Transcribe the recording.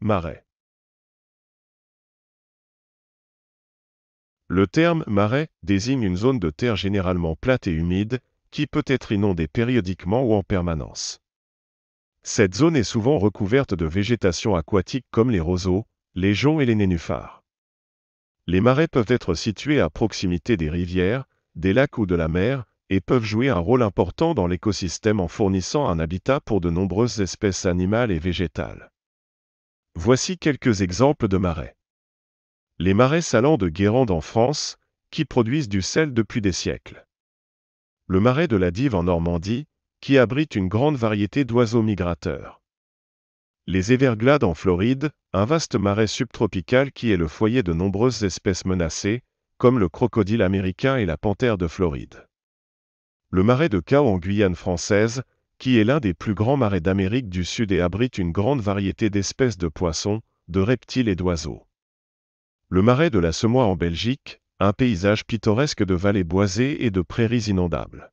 marais. Le terme marais désigne une zone de terre généralement plate et humide, qui peut être inondée périodiquement ou en permanence. Cette zone est souvent recouverte de végétation aquatique comme les roseaux, les joncs et les nénuphars. Les marais peuvent être situés à proximité des rivières, des lacs ou de la mer, et peuvent jouer un rôle important dans l'écosystème en fournissant un habitat pour de nombreuses espèces animales et végétales. Voici quelques exemples de marais. Les marais salants de Guérande en France, qui produisent du sel depuis des siècles. Le marais de la Dive en Normandie, qui abrite une grande variété d'oiseaux migrateurs. Les Everglades en Floride, un vaste marais subtropical qui est le foyer de nombreuses espèces menacées, comme le crocodile américain et la panthère de Floride. Le marais de Cao en Guyane française, qui est l'un des plus grands marais d'Amérique du Sud et abrite une grande variété d'espèces de poissons, de reptiles et d'oiseaux. Le marais de la Semois en Belgique, un paysage pittoresque de vallées boisées et de prairies inondables.